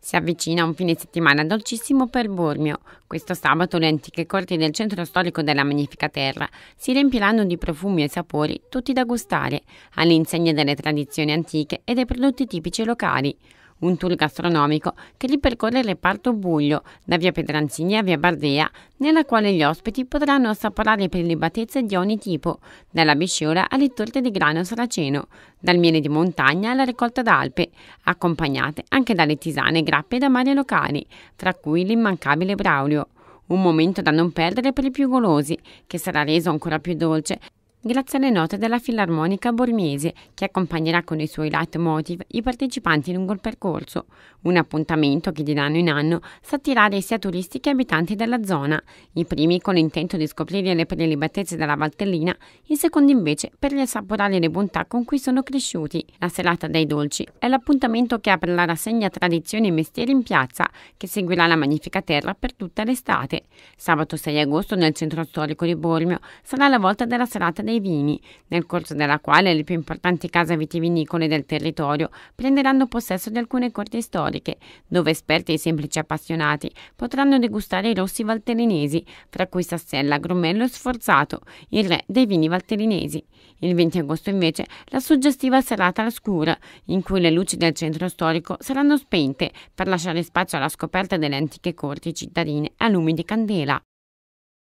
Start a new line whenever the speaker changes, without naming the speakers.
Si avvicina un fine settimana dolcissimo per Bormio. Questo sabato le antiche corti del centro storico della magnifica terra si riempiranno di profumi e sapori tutti da gustare, all'insegna delle tradizioni antiche e dei prodotti tipici locali un tour gastronomico che ripercorre il reparto Buglio, da via Pedranzini a via Bardea, nella quale gli ospiti potranno assaporare prelibatezze di ogni tipo, dalla bisciola alle torte di grano saraceno, dal miele di montagna alla raccolta d'alpe, accompagnate anche dalle tisane e grappe da mare locali, tra cui l'immancabile Braulio. Un momento da non perdere per i più golosi, che sarà reso ancora più dolce grazie alle note della Filarmonica Bormiese, che accompagnerà con i suoi leitmotiv i partecipanti lungo il percorso, un appuntamento che di anno in anno sa attirare sia turisti che abitanti della zona, i primi con l'intento di scoprire le prelibatezze della Valtellina, i secondi invece per riassaporare le bontà con cui sono cresciuti. La serata dei dolci è l'appuntamento che apre la rassegna Tradizioni e Mestieri in piazza, che seguirà la magnifica terra per tutta l'estate. Sabato 6 agosto nel centro storico di Bormio sarà la volta della serata dei vini, nel corso della quale le più importanti case vitivinicole del territorio prenderanno possesso di alcune corti storiche, dove esperti e semplici appassionati potranno degustare i rossi valterinesi, fra cui Sassella, Grumello e Sforzato, il re dei vini valterinesi. Il 20 agosto invece la suggestiva serata scura, in cui le luci del centro storico saranno spente per lasciare spazio alla scoperta delle antiche corti cittadine a lumi di candela.